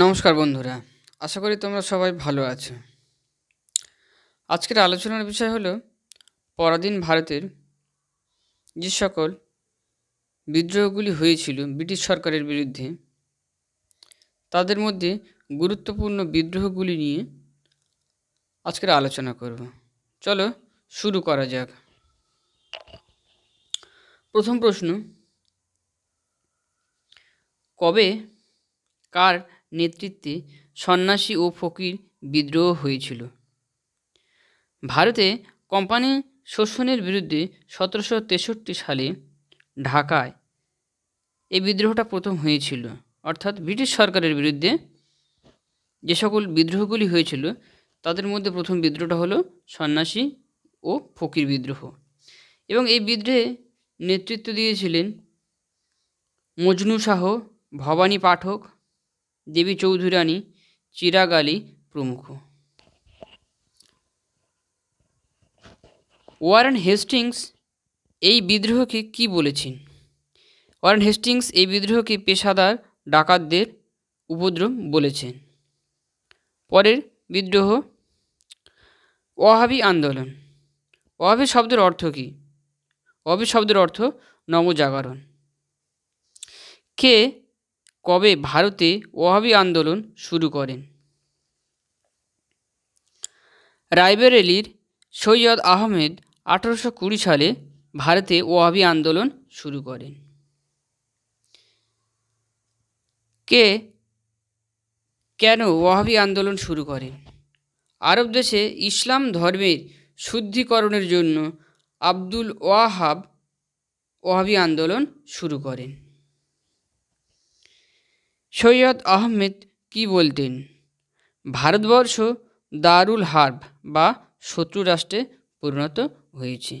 নমস্কার বন্ধুরা আশা করি তোমরা সবাই ভালো আছো আজকের আলোচনার বিষয় হলো পরাধীন ভারতের যে সকল বিদ্রোহগুলি হয়েছিল ব্রিটিশ সরকারের বিরুদ্ধে তাদের মধ্যে গুরুত্বপূর্ণ বিদ্রোহগুলি নিয়ে আজকের আলোচনা করব চলো শুরু করা যাক প্রথম প্রশ্ন কবে কার নেতৃত্বে সন্ন্যাসী ও ফকির বিদ্রোহ হয়েছিল ভারতে কোম্পানি শোষণের বিরুদ্ধে সতেরোশো তেষট্টি সালে ঢাকায় এই বিদ্রোহটা প্রথম হয়েছিল অর্থাৎ ব্রিটিশ সরকারের বিরুদ্ধে যে সকল বিদ্রোহগুলি হয়েছিল তাদের মধ্যে প্রথম বিদ্রোহটা হলো সন্ন্যাসী ও ফকির বিদ্রোহ এবং এই বিদ্রোহে নেতৃত্ব দিয়েছিলেন মজনু শাহ ভবানী পাঠক দেবী চৌধুরানী চিরাগ আলী প্রমুখ ওয়ারেন হেস্টিংস এই বিদ্রোহকে কি বলেছেন ওয়ারেন হেস্টিংস এই বিদ্রোহকে পেশাদার ডাকাতদের উপদ্রব বলেছেন পরের বিদ্রোহ ওয়াহাবি আন্দোলন ওয়াহাবি শব্দের অর্থ কী অভি শব্দের অর্থ নবজাগরণ কে কবে ভারতে ওহাবি আন্দোলন শুরু করেন রায়বেরেলির সৈয়দ আহমেদ আঠারোশো কুড়ি সালে ভারতে ওয়াহাবি আন্দোলন শুরু করেন কে কেন ওয়াহাবি আন্দোলন শুরু করেন আরব দেশে ইসলাম ধর্মের শুদ্ধিকরণের জন্য আব্দুল ওয়াহাব ওয়াহাবি আন্দোলন শুরু করেন সৈয়দ আহমেদ কি বলতেন ভারতবর্ষ দারুল হার্ব বা শত্রু রাষ্ট্রে পরিণত হয়েছে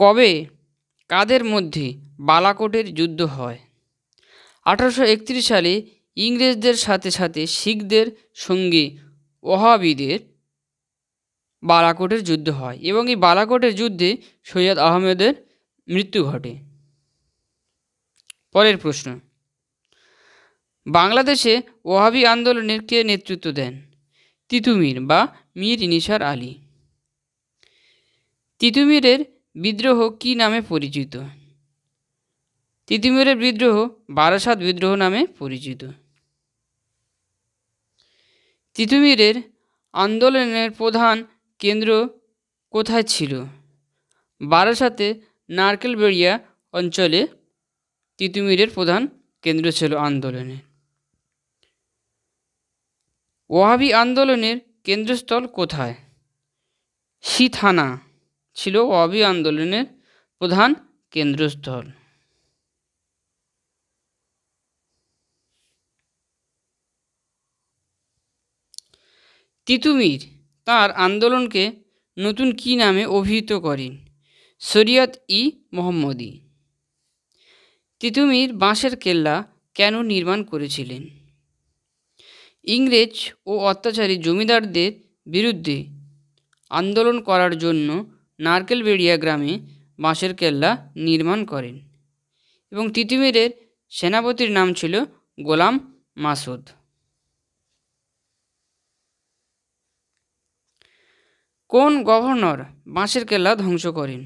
কবে কাদের মধ্যে বালাকোটের যুদ্ধ হয় আঠারোশো সালে ইংরেজদের সাথে সাথে শিখদের সঙ্গে ওহাবিদের বালাকোটের যুদ্ধ হয় এবং এই বালাকোটের যুদ্ধে সৈয়দ আহমেদের মৃত্যু ঘটে পরের প্রশ্ন বাংলাদেশে ওহাবি আন্দোলনের কে নেতৃত্ব দেন তিতুমির বা মীর নিসার আলী তিতুমিরের বিদ্রোহ কি নামে পরিচিত তিতুমিরের বিদ্রোহ বারাসাত বিদ্রোহ নামে পরিচিত তিতুমিরের আন্দোলনের প্রধান কেন্দ্র কোথায় ছিল বারাসাতে নারকেলবেড়িয়া অঞ্চলে তিতুমিরের প্রধান কেন্দ্র ছিল আন্দোলনে ওয়াহাবি আন্দোলনের কেন্দ্রস্থল কোথায় সিথানা ছিল ওয়াবি আন্দোলনের প্রধান কেন্দ্রস্থল তিতুমির তার আন্দোলনকে নতুন কি নামে অভিহিত করেন শরিয়ত ই মোহাম্মদী তিতুমির বাঁশের কেল্লা কেন নির্মাণ করেছিলেন ইংরেজ ও অত্যাচারী জমিদারদের বিরুদ্ধে আন্দোলন করার জন্য নারকেলবেড়িয়া গ্রামে বাঁশের কেল্লা নির্মাণ করেন এবং তিতুমিরের সেনাপতির নাম ছিল গোলাম মাসুদ কোন গভর্নর বাঁশের কেল্লা ধ্বংস করেন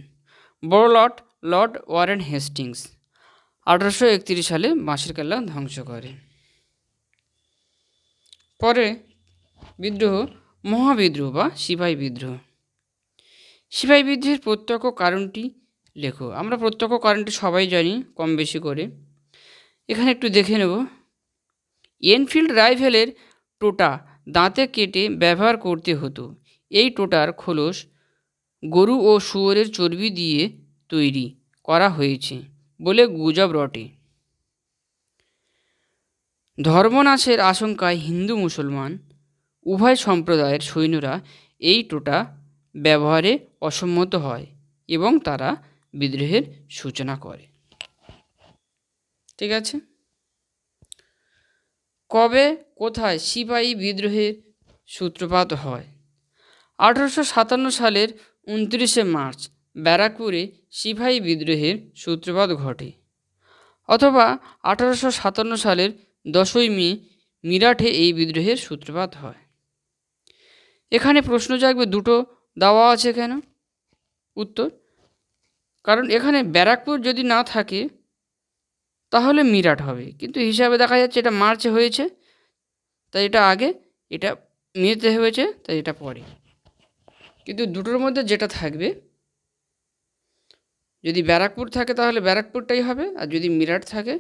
বড়লট লর্ড ওয়ারেন হেস্টিংস আঠারোশো একত্রিশ সালে বাঁশের কেল্লা ধ্বংস করে পরে বিদ্রোহ মহাবিদ্রোহ বা সিপাহি বিদ্রোহ সিপাহি বিদ্রোহের প্রত্যক্ষ কারণটি লেখো আমরা প্রত্যক্ষ কারণটি সবাই জানি কম বেশি করে এখানে একটু দেখে নেব এনফিল্ড রাইফেলের টোটা দাঁতে কেটে ব্যবহার করতে হতো এই টোটার খোলস গরু ও শুয়োরের চর্বি দিয়ে তৈরি করা হয়েছে বলে গুজব রটে ধর্মনাশের আশঙ্কায় হিন্দু মুসলমান উভয় সম্প্রদায়ের সৈন্যরা এই টোটা ব্যবহারে অসম্মত হয় এবং তারা বিদ্রোহের সূচনা করে ঠিক আছে কবে কোথায় সিপাহী বিদ্রোহের সূত্রপাত হয় আঠারোশো সাতান্ন সালের উনত্রিশে মার্চ ব্যারাকপুরে সিপাহী বিদ্রোহের সূত্রপাত ঘটে অথবা আঠারোশো সাতান্ন সালের দশই মে মিরাটে এই বিদ্রোহের সূত্রপাত হয় এখানে প্রশ্ন জাগবে দুটো দেওয়া আছে কেন উত্তর কারণ এখানে ব্যারাকপুর যদি না থাকে তাহলে মিরাট হবে কিন্তু হিসাবে দেখা যাচ্ছে এটা মার্চে হয়েছে তাই এটা আগে এটা মেতে হয়েছে তাই এটা পরে কিন্তু দুটোর মধ্যে যেটা থাকবে যদি ব্যারাকপুর থাকে তাহলে ব্যারাকপুরটাই হবে আর যদি মিরাট থাকে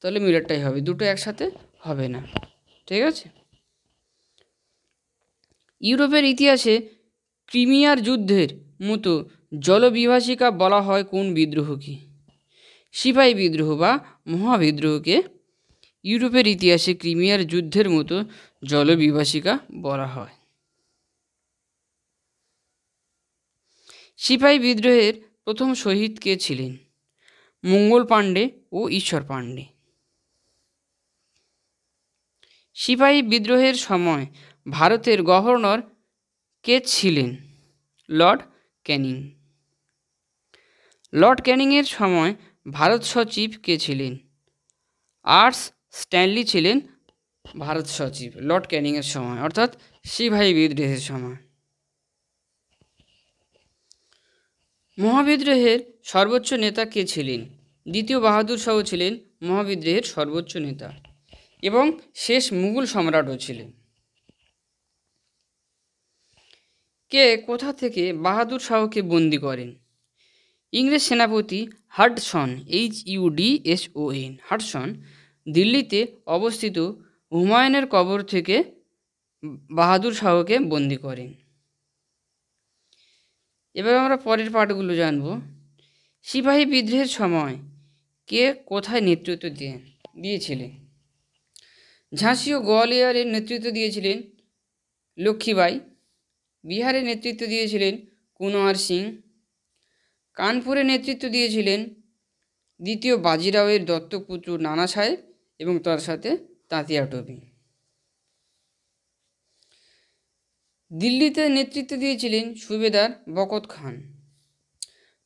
তাহলে মিরাটটাই হবে দুটো একসাথে হবে না ঠিক আছে ইউরোপের ইতিহাসে ক্রিমিয়ার যুদ্ধের মতো জলবিভাষিকা বলা হয় কোন বিদ্রোহকে সিপাহি বিদ্রোহ বা মহাবিদ্রোহকে ইউরোপের ইতিহাসে ক্রিমিয়ার যুদ্ধের মতো জলবিভাষিকা বলা হয় সিপাহী বিদ্রোহের প্রথম শহীদ কে ছিলেন মঙ্গল পাণ্ডে ও ঈশ্বর পাণ্ডে সিপাহী বিদ্রোহের সময় ভারতের গভর্নর কে ছিলেন লর্ড ক্যানিং লর্ড ক্যানিংয়ের সময় ভারত সচিব কে ছিলেন আর্টস স্ট্যানলি ছিলেন ভারত সচিব লর্ড ক্যানিংয়ের সময় অর্থাৎ সিপাহী বিদ্রোহের সময় মহাবিদ্রোহের সর্বোচ্চ নেতা কে ছিলেন দ্বিতীয় বাহাদুর শাহ ছিলেন মহাবিদ্রোহের সর্বোচ্চ নেতা এবং শেষ মুঘল সম্রাটও ছিলেন কে কোথা থেকে বাহাদুর শাহকে বন্দি করেন ইংরেজ সেনাপতি Hudson H U D S O N Hudson দিল্লিতে অবস্থিত হুমায়ুনের কবর থেকে বাহাদুর শাহকে বন্দি করেন এবার আমরা পরের পাঠগুলো জানব সিপাহী বিদ্রোহের সময় কে কোথায় নেতৃত্ব দিয়ে দিয়েছিলেন ঝাঁসি ও গোয়ালিয়রের নেতৃত্ব দিয়েছিলেন লক্ষ্মীবাই বিহারে নেতৃত্ব দিয়েছিলেন কুনোয়ার সিং কানপুরে নেতৃত্ব দিয়েছিলেন দ্বিতীয় বাজিরাওয়ের দত্তপুত্র নানা সাহেব এবং তার সাথে তাঁতিয়া টবি দিল্লিতে নেতৃত্ব দিয়েছিলেন সুবেদার বকত খান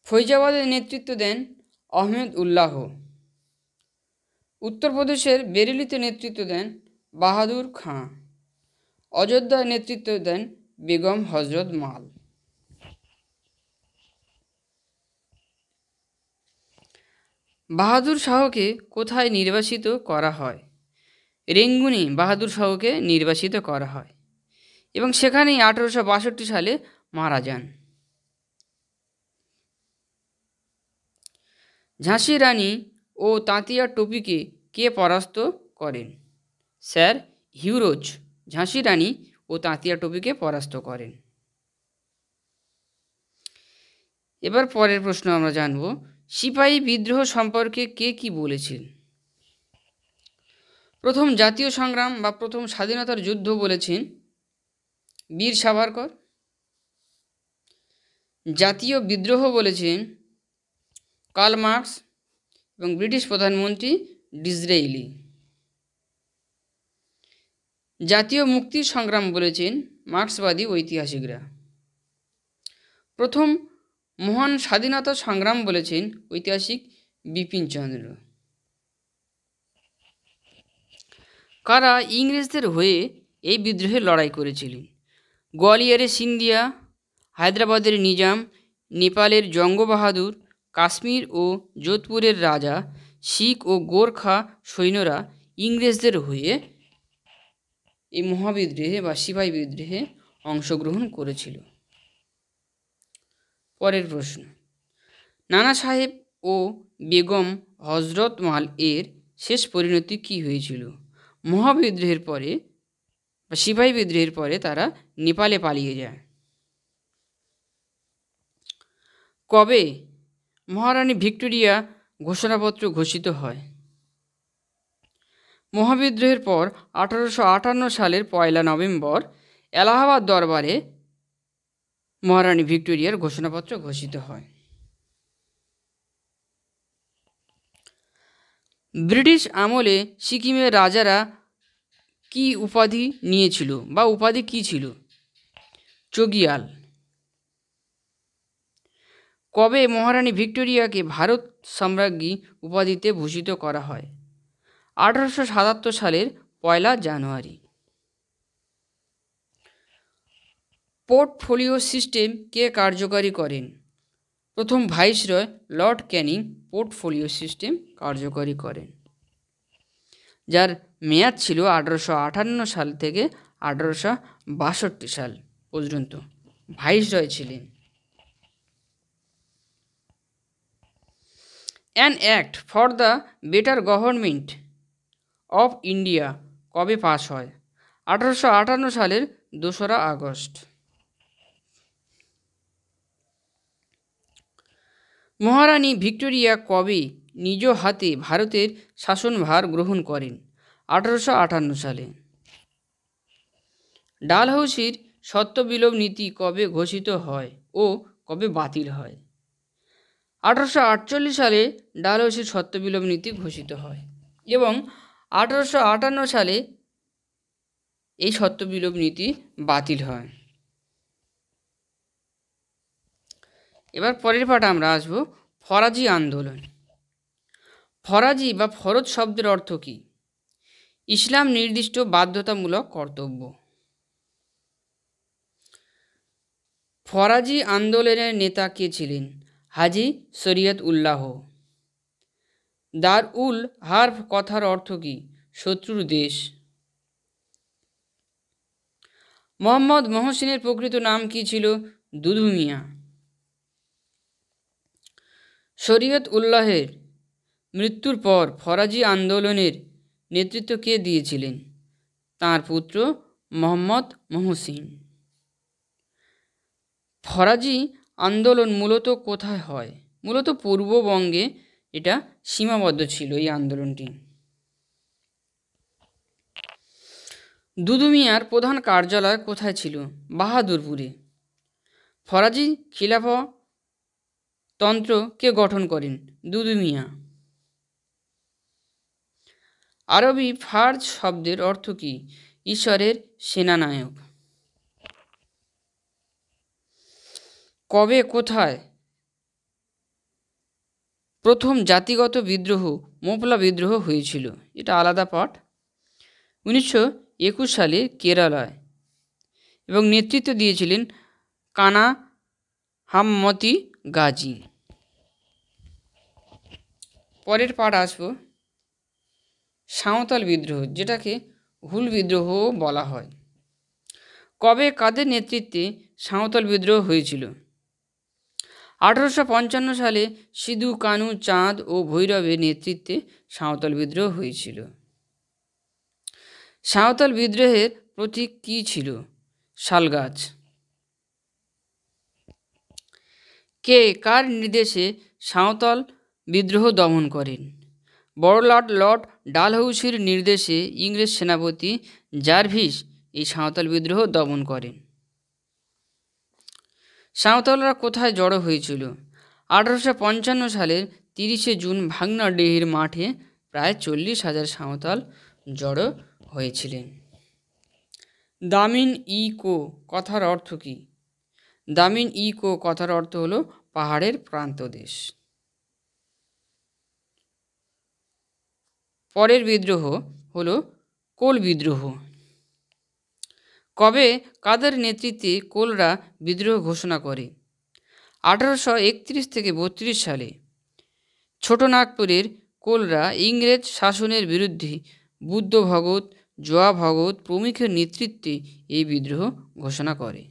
ফৈজাবাদের নেতৃত্ব দেন আহমেদ উল্লাহ উত্তরপ্রদেশের বেরেলিতে নেতৃত্ব দেন বাহাদুর খাঁ অযোধ্যায় নেতৃত্ব দেন বেগম হজরত মাল বাহাদুর শাহকে কোথায় নির্বাসিত করা হয় রেঙ্গুনি বাহাদুর শাহকে নির্বাসিত করা হয় এবং সেখানেই আঠেরোশো বাষট্টি সালে মারা যান ঝাঁসি রানী ও তাঁতিয়া টুপিকে কে পরাস্ত করেন স্যার হিউরোজ ঝাঁসি রানী ও তাঁতিয়া টুপিকে পরাস্ত করেন এবার পরের প্রশ্ন আমরা জানব সিপাহি বিদ্রোহ সম্পর্কে কে কি বলেছেন প্রথম জাতীয় সংগ্রাম বা প্রথম স্বাধীনতার যুদ্ধ বলেছেন বীর সাভারকর জাতীয় বিদ্রোহ বলেছেন কার্ল মার্কস এবং ব্রিটিশ প্রধানমন্ত্রী ডিজরেইলি জাতীয় মুক্তির সংগ্রাম বলেছেন মার্ক্সবাদী ঐতিহাসিকরা প্রথম মহান স্বাধীনতা সংগ্রাম বলেছেন ঐতিহাসিক বিপিনচন্দ্র কারা ইংরেজদের হয়ে এই বিদ্রোহে লড়াই করেছিলেন গোয়ালিয়রের সিন্ধিয়া হায়দ্রাবাদের নিজাম নেপালের জঙ্গবাহাদুর কাশ্মীর ও যোধপুরের রাজা শিখ ও গোর্খা সৈন্যরা ইংরেজদের হয়ে এই মহাবিদ্রোহে বা সিপাহী বিদ্রোহে অংশগ্রহণ করেছিল পরের প্রশ্ন নানা সাহেব ও বেগম হজরত মাল এর শেষ পরিণতি কি হয়েছিল মহাবিদ্রোহের পরে বা সিপাহী বিদ্রোহের পরে তারা নেপালে পালিয়ে যায় কবে মহারানী ভিক্টোরিয়া ঘোষণাপত্র ঘোষিত হয় মহাবিদ্রোহের পর আঠারোশো আটান্ন সালের পয়লা নভেম্বর এলাহাবাদ দরবারে মহারানী ভিক্টোরিয়ার ঘোষণাপত্র ঘোষিত হয় ব্রিটিশ আমলে সিকিমের রাজারা কি উপাধি নিয়েছিল বা উপাধি কি ছিল চগিয়াল কবে মহারানী ভিক্টোরিয়াকে ভারত সাম্রাজ্ঞী উপাধিতে ভূষিত করা হয় আঠারোশো সাতাত্তর সালের পয়লা জানুয়ারি পোর্টফোলিও সিস্টেম কে কার্যকারী করেন প্রথম viceroy Lord Canning portfolio system কার্যকারী করেন যার মেয়াদ ছিল আঠারোশো আটান্ন সাল থেকে আঠারোশো বাষট্টি সাল পর্যন্ত ভাইসরয় ছিলেন an act for the better government of India কবে পাস হয় আঠারোশো আটান্ন সালের দোসরা আগস্ট মহারানী ভিক্টোরিয়া কবে নিজ হাতে ভারতের শাসনভার গ্রহণ করেন আঠারোশো আটান্ন সালে ডালহৌসির সত্যবিলোপ নীতি কবে ঘোষিত হয় ও কবে বাতিল হয় আঠারোশো আটচল্লিশ সালে ডালহৌসির সত্যবিলোপ নীতি ঘোষিত হয় এবং আঠারোশো আটান্ন সালে এই বিলোপ নীতি বাতিল হয় এবার পরের পাঠ আমরা আসব ফরাজি আন্দোলন ফরাজি বা ফরজ শব্দের অর্থ কী ইসলাম নির্দিষ্ট বাধ্যতামূলক কর্তব্য ফরাজি আন্দোলনের নেতা কে ছিলেন হাজি শরিয়ত উল্লাহ দার উল হার্ফ কথার অর্থ কি শত্রুর দেশ মোহাম্মদ মহসিনের প্রকৃত নাম কি ছিল দুধুমিয়া মিয়া শরীয়ত উল্লাহের মৃত্যুর পর ফরাজি আন্দোলনের নেতৃত্ব কে দিয়েছিলেন তার পুত্র মোহাম্মদ মহসিন ফরাজি আন্দোলন মূলত কোথায় হয় মূলত পূর্ববঙ্গে এটা সীমাবদ্ধ ছিল এই আন্দোলনটি দুদুমিয়ার প্রধান কার্যালয় কোথায় ছিল বাহাদুরপুরে ফরাজি খিলাফ তন্ত্র কে গঠন করেন দুদুমিয়া আরবি ফার্জ শব্দের অর্থ কী ঈশ্বরের সেনানায়ক কবে কোথায় প্রথম জাতিগত বিদ্রোহ মোপলা বিদ্রোহ হয়েছিল এটা আলাদা পাঠ উনিশশো একুশ সালে কেরালায় এবং নেতৃত্ব দিয়েছিলেন কানা হাম্মতি গাজী পরের পাঠ আসবো সাঁওতাল বিদ্রোহ যেটাকে হুল বিদ্রোহ বলা হয় কবে কাদের নেতৃত্বে সাঁওতাল বিদ্রোহ হয়েছিল আঠারোশো পঞ্চান্ন সালে সিধু কানু চাঁদ ও ভৈরবের নেতৃত্বে সাঁওতাল বিদ্রোহ হয়েছিল সাঁওতাল বিদ্রোহের প্রতীক কী ছিল শালগাছ কে কার নির্দেশে সাঁওতাল বিদ্রোহ দমন করেন বড়লাট লর্ড ডালহৌসির নির্দেশে ইংরেজ সেনাপতি জার্ভিস এই সাঁওতাল বিদ্রোহ দমন করেন সাঁওতালরা কোথায় জড়ো হয়েছিল আঠারোশো পঞ্চান্ন সালের তিরিশে জুন ডেহির মাঠে প্রায় চল্লিশ হাজার সাঁওতাল জড়ো হয়েছিলেন দামিন ই কো কথার অর্থ কী দামিন ই কো কথার অর্থ হলো পাহাড়ের প্রান্তদেশ পরের বিদ্রোহ হল কোল বিদ্রোহ কবে কাদের নেতৃত্বে কোলরা বিদ্রোহ ঘোষণা করে আঠারোশো একত্রিশ থেকে বত্রিশ সালে ছোট নাগপুরের কোলরা ইংরেজ শাসনের বিরুদ্ধে বুদ্ধ ভগত জয়া ভগত প্রমুখের নেতৃত্বে এই বিদ্রোহ ঘোষণা করে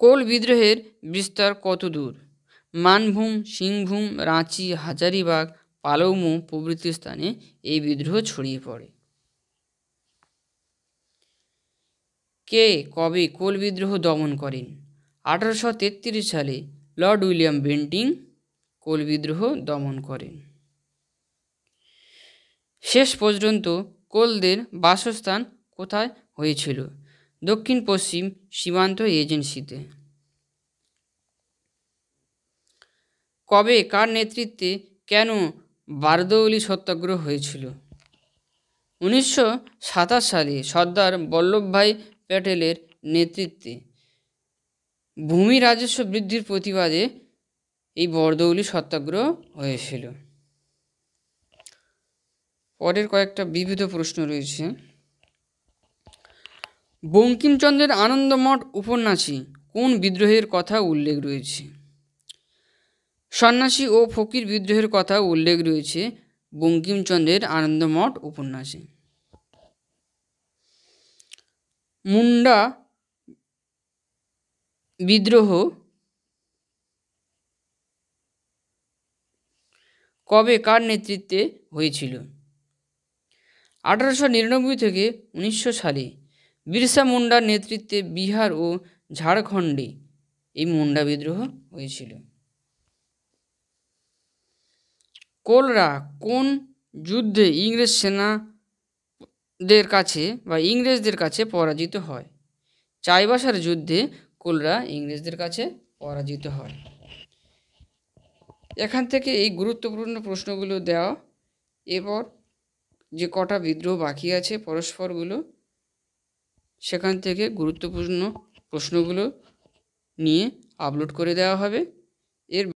কোল বিদ্রোহের বিস্তার কত দূর মানভূম সিংভূম রাঁচি হাজারিবাগ পালৌমু প্রভৃতি স্থানে এই বিদ্রোহ ছড়িয়ে পড়ে কে কবে কোল বিদ্রোহ দমন করেন আঠারোশো তেত্রিশ সালে লর্ড উইলিয়াম বেন্টিং কোল বিদ্রোহ দমন করেন শেষ পর্যন্ত কোলদের বাসস্থান কোথায় হয়েছিল দক্ষিণ পশ্চিম সীমান্ত এজেন্সিতে কবে কার নেতৃত্বে কেন বারদৌলি সত্যাগ্রহ হয়েছিল উনিশশো সাতাশ সালে সর্দার বল্লভভাই প্যাটেলের নেতৃত্বে ভূমি রাজস্ব বৃদ্ধির প্রতিবাদে এই বরদৌলি সত্যাগ্রহ হয়েছিল পরের কয়েকটা বিবিধ প্রশ্ন রয়েছে বঙ্কিমচন্দ্রের আনন্দমঠ উপন্যাসী কোন বিদ্রোহের কথা উল্লেখ রয়েছে সন্ন্যাসী ও ফকির বিদ্রোহের কথা উল্লেখ রয়েছে বঙ্কিমচন্দ্রের আনন্দমঠ উপন্যাসে মুন্ডা বিদ্রোহ কবে কার নেতৃত্বে হয়েছিল আঠারোশো নিরানব্বই থেকে উনিশশো সালে বিরসা মুন্ডার নেতৃত্বে বিহার ও ঝাড়খণ্ডে এই মুন্ডা বিদ্রোহ হয়েছিল কোলরা কোন যুদ্ধে ইংরেজ সেনাদের কাছে বা ইংরেজদের কাছে পরাজিত হয় চাইবাসার যুদ্ধে কোলরা ইংরেজদের কাছে পরাজিত হয় এখান থেকে এই গুরুত্বপূর্ণ প্রশ্নগুলো দেওয়া এরপর যে কটা বিদ্রোহ বাকি আছে পরস্পরগুলো সেখান থেকে গুরুত্বপূর্ণ প্রশ্নগুলো নিয়ে আপলোড করে দেওয়া হবে এর